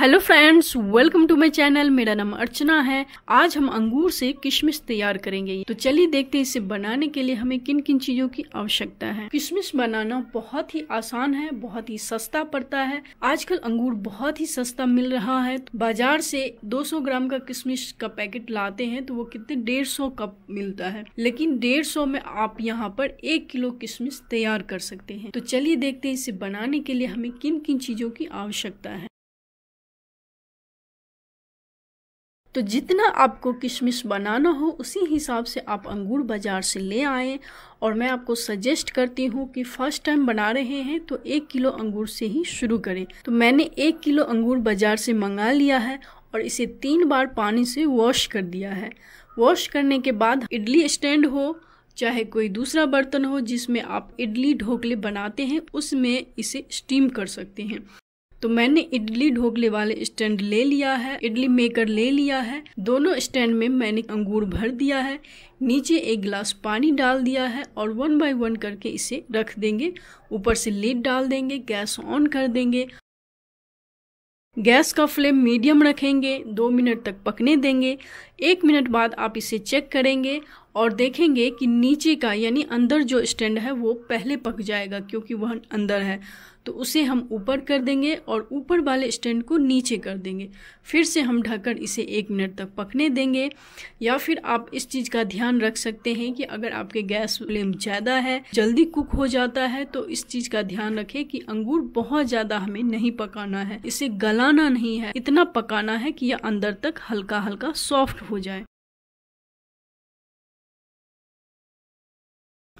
hello friends welcome to my channel मेरा नाम अर्चना है आज हम अंगूर से किशमिश तैयार करेंगे तो चलिए देखते हैं इसे बनाने के लिए हमें किन किन चीजों की आवश्यकता है किशमिश बनाना बहुत ही आसान है बहुत ही सस्ता पड़ता है आजकल अंगूर बहुत ही सस्ता मिल रहा है तो बाजार से 200 ग्राम का किशमिश का पैकेट लाते हैं तो वो कितने डेढ़ सौ का मिलता है लेकिन डेढ़ सौ में आप यहाँ पर एक किलो किशमिश तैयार कर सकते हैं तो चलिए देखते हैं इसे बनाने के लिए हमें किन किन चीजों की आवश्यकता है तो जितना आपको किशमिश बनाना हो उसी हिसाब से आप अंगूर बाज़ार से ले आएँ और मैं आपको सजेस्ट करती हूँ कि फ़र्स्ट टाइम बना रहे हैं तो एक किलो अंगूर से ही शुरू करें तो मैंने एक किलो अंगूर बाज़ार से मंगा लिया है और इसे तीन बार पानी से वॉश कर दिया है वॉश करने के बाद इडली स्टैंड हो चाहे कोई दूसरा बर्तन हो जिसमें आप इडली ढोकले बनाते हैं उसमें इसे स्टीम कर सकते हैं तो मैंने इडली ढोकले वाले स्टैंड ले लिया है इडली मेकर ले लिया है दोनों स्टैंड में मैंने अंगूर भर दिया है नीचे एक गिलास पानी डाल दिया है और वन बाय वन करके इसे रख देंगे ऊपर से लीड डाल देंगे गैस ऑन कर देंगे गैस का फ्लेम मीडियम रखेंगे दो मिनट तक पकने देंगे एक मिनट बाद आप इसे चेक करेंगे और देखेंगे कि नीचे का यानी अंदर जो स्टैंड है वो पहले पक जाएगा क्योंकि वह अंदर है तो उसे हम ऊपर कर देंगे और ऊपर वाले स्टैंड को नीचे कर देंगे फिर से हम ढककर इसे एक मिनट तक पकने देंगे या फिर आप इस चीज़ का ध्यान रख सकते हैं कि अगर आपके गैस फ्लेम ज़्यादा है जल्दी कुक हो जाता है तो इस चीज़ का ध्यान रखें कि अंगूर बहुत ज़्यादा हमें नहीं पकाना है इसे गलाना नहीं है इतना पकाना है कि यह अंदर तक हल्का हल्का सॉफ्ट हो जाए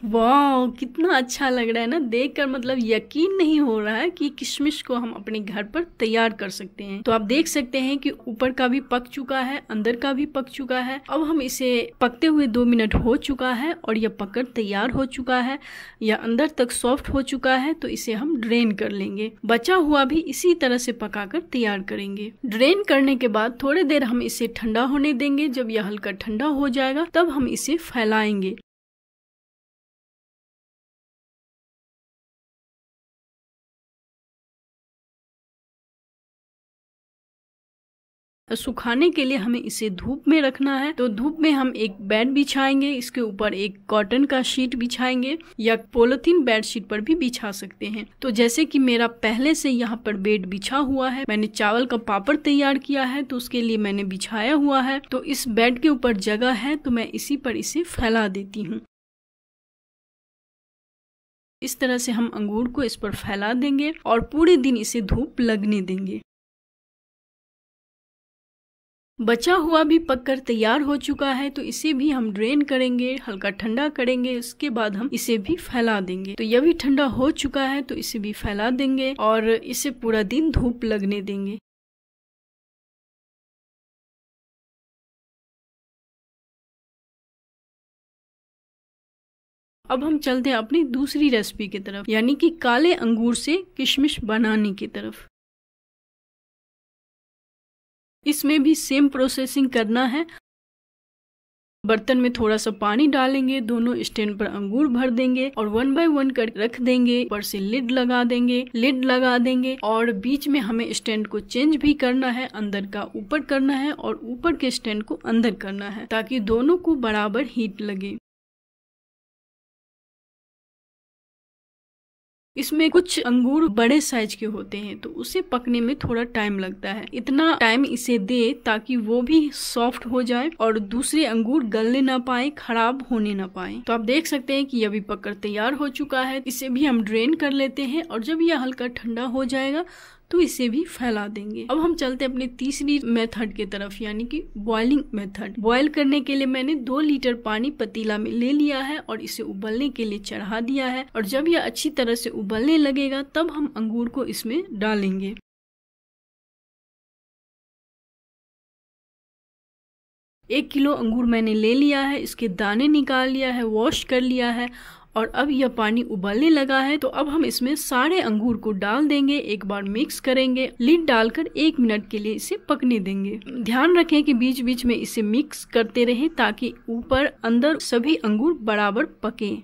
वाह कितना अच्छा लग रहा है ना देखकर मतलब यकीन नहीं हो रहा है कि किशमिश को हम अपने घर पर तैयार कर सकते हैं तो आप देख सकते हैं कि ऊपर का भी पक चुका है अंदर का भी पक चुका है अब हम इसे पकते हुए दो मिनट हो चुका है और यह पककर तैयार हो चुका है या अंदर तक सॉफ्ट हो चुका है तो इसे हम ड्रेन कर लेंगे बचा हुआ भी इसी तरह से पका कर तैयार करेंगे ड्रेन करने के बाद थोड़ी देर हम इसे ठंडा होने देंगे जब यह हल्का ठंडा हो जाएगा तब हम इसे फैलाएंगे सुखाने के लिए हमें इसे धूप में रखना है तो धूप में हम एक बेड बिछाएंगे इसके ऊपर एक कॉटन का शीट बिछाएंगे या पोलोथीन बेड शीट पर भी बिछा सकते हैं तो जैसे कि मेरा पहले से यहाँ पर बेड बिछा हुआ है मैंने चावल का पापड़ तैयार किया है तो उसके लिए मैंने बिछाया हुआ है तो इस बेड के ऊपर जगह है तो मैं इसी पर इसे फैला देती हूँ इस तरह से हम अंगूर को इस पर फैला देंगे और पूरे दिन इसे धूप लगने देंगे बचा हुआ भी पककर तैयार हो चुका है तो इसे भी हम ड्रेन करेंगे हल्का ठंडा करेंगे उसके बाद हम इसे भी फैला देंगे तो यह भी ठंडा हो चुका है तो इसे भी फैला देंगे और इसे पूरा दिन धूप लगने देंगे अब हम चलते हैं अपनी दूसरी रेसिपी की तरफ यानी कि काले अंगूर से किशमिश बनाने की तरफ इसमें भी सेम प्रोसेसिंग करना है बर्तन में थोड़ा सा पानी डालेंगे दोनों स्टैंड पर अंगूर भर देंगे और वन बाय वन कर रख देंगे ऊपर से लिड लगा देंगे लिड लगा देंगे और बीच में हमें स्टैंड को चेंज भी करना है अंदर का ऊपर करना है और ऊपर के स्टैंड को अंदर करना है ताकि दोनों को बराबर हीट लगे इसमें कुछ अंगूर बड़े साइज के होते हैं तो उसे पकने में थोड़ा टाइम लगता है इतना टाइम इसे दे ताकि वो भी सॉफ्ट हो जाए और दूसरे अंगूर गलने ना पाए खराब होने ना पाए तो आप देख सकते हैं कि अभी पकड़ तैयार हो चुका है इसे भी हम ड्रेन कर लेते हैं और जब यह हल्का ठंडा हो जाएगा तो इसे भी फैला देंगे अब हम चलते अपने तीसरी मेथड की तरफ यानी कि बॉइलिंग मेथड बॉयल करने के लिए मैंने दो लीटर पानी पतीला में ले लिया है और इसे उबलने के लिए चढ़ा दिया है और जब यह अच्छी तरह से उबलने लगेगा तब हम अंगूर को इसमें डालेंगे एक किलो अंगूर मैंने ले लिया है इसके दाने निकाल लिया है वॉश कर लिया है और अब यह पानी उबलने लगा है तो अब हम इसमें सारे अंगूर को डाल देंगे एक बार मिक्स करेंगे लिड डालकर एक मिनट के लिए इसे पकने देंगे ध्यान रखें कि बीच बीच में इसे मिक्स करते रहे ताकि ऊपर अंदर सभी अंगूर बराबर पके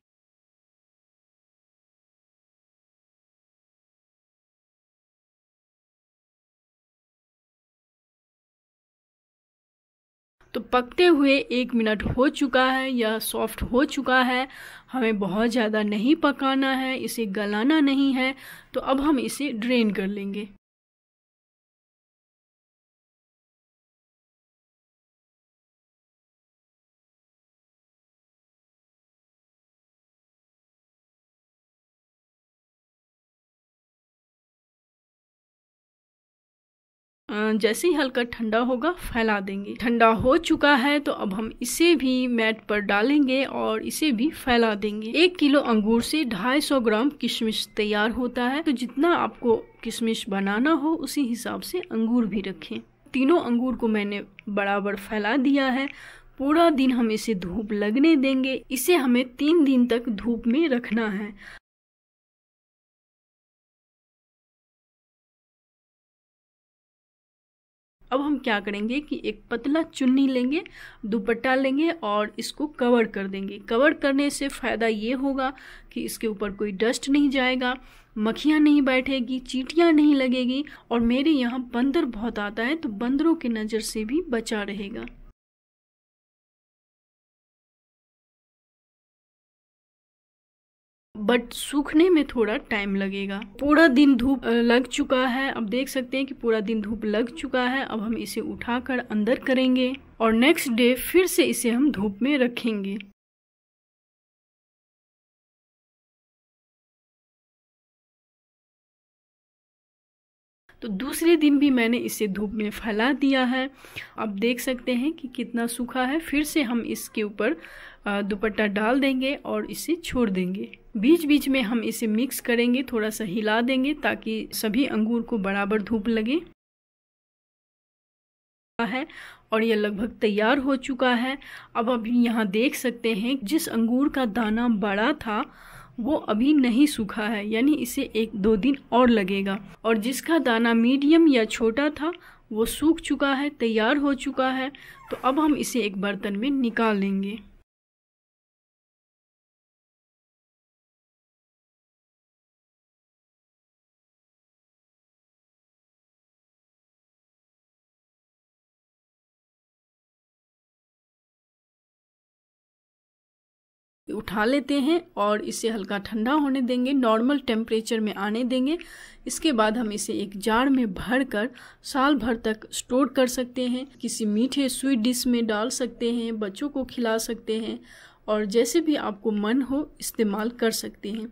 तो पकते हुए एक मिनट हो चुका है यह सॉफ्ट हो चुका है हमें बहुत ज़्यादा नहीं पकाना है इसे गलाना नहीं है तो अब हम इसे ड्रेन कर लेंगे जैसे ही हल्का ठंडा होगा फैला देंगे ठंडा हो चुका है तो अब हम इसे भी मैट पर डालेंगे और इसे भी फैला देंगे एक किलो अंगूर से 250 ग्राम किशमिश तैयार होता है तो जितना आपको किशमिश बनाना हो उसी हिसाब से अंगूर भी रखें तीनों अंगूर को मैंने बराबर फैला दिया है पूरा दिन हम इसे धूप लगने देंगे इसे हमें तीन दिन तक धूप में रखना है अब हम क्या करेंगे कि एक पतला चुन्नी लेंगे दुपट्टा लेंगे और इसको कवर कर देंगे कवर करने से फ़ायदा ये होगा कि इसके ऊपर कोई डस्ट नहीं जाएगा मक्खियाँ नहीं बैठेगी चीटियाँ नहीं लगेगी और मेरे यहाँ बंदर बहुत आता है तो बंदरों के नज़र से भी बचा रहेगा बट सूखने में थोड़ा टाइम लगेगा पूरा दिन धूप लग चुका है अब देख सकते हैं कि पूरा दिन धूप लग चुका है अब हम इसे उठाकर अंदर करेंगे और नेक्स्ट डे फिर से इसे हम धूप में रखेंगे तो दूसरे दिन भी मैंने इसे धूप में फैला दिया है आप देख सकते हैं कि कितना सूखा है फिर से हम इसके ऊपर दुपट्टा डाल देंगे और इसे छोड़ देंगे बीच बीच में हम इसे मिक्स करेंगे थोड़ा सा हिला देंगे ताकि सभी अंगूर को बराबर धूप लगे है और यह लगभग तैयार हो चुका है अब अभी यहाँ देख सकते हैं जिस अंगूर का दाना बड़ा था वो अभी नहीं सूखा है यानी इसे एक दो दिन और लगेगा और जिसका दाना मीडियम या छोटा था वो सूख चुका है तैयार हो चुका है तो अब हम इसे एक बर्तन में निकाल लेंगे उठा लेते हैं और इसे हल्का ठंडा होने देंगे नॉर्मल टेम्परेचर में आने देंगे इसके बाद हम इसे एक जार में भर कर साल भर तक स्टोर कर सकते हैं किसी मीठे स्वीट डिश में डाल सकते हैं बच्चों को खिला सकते हैं और जैसे भी आपको मन हो इस्तेमाल कर सकते हैं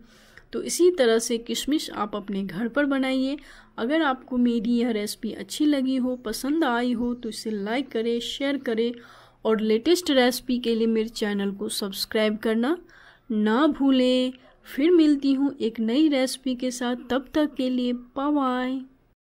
तो इसी तरह से किशमिश आप अपने घर पर बनाइए अगर आपको मेरी यह रेसिपी अच्छी लगी हो पसंद आई हो तो इसे लाइक करें शेयर करें और लेटेस्ट रेसिपी के लिए मेरे चैनल को सब्सक्राइब करना ना भूलें फिर मिलती हूँ एक नई रेसिपी के साथ तब तक के लिए बाय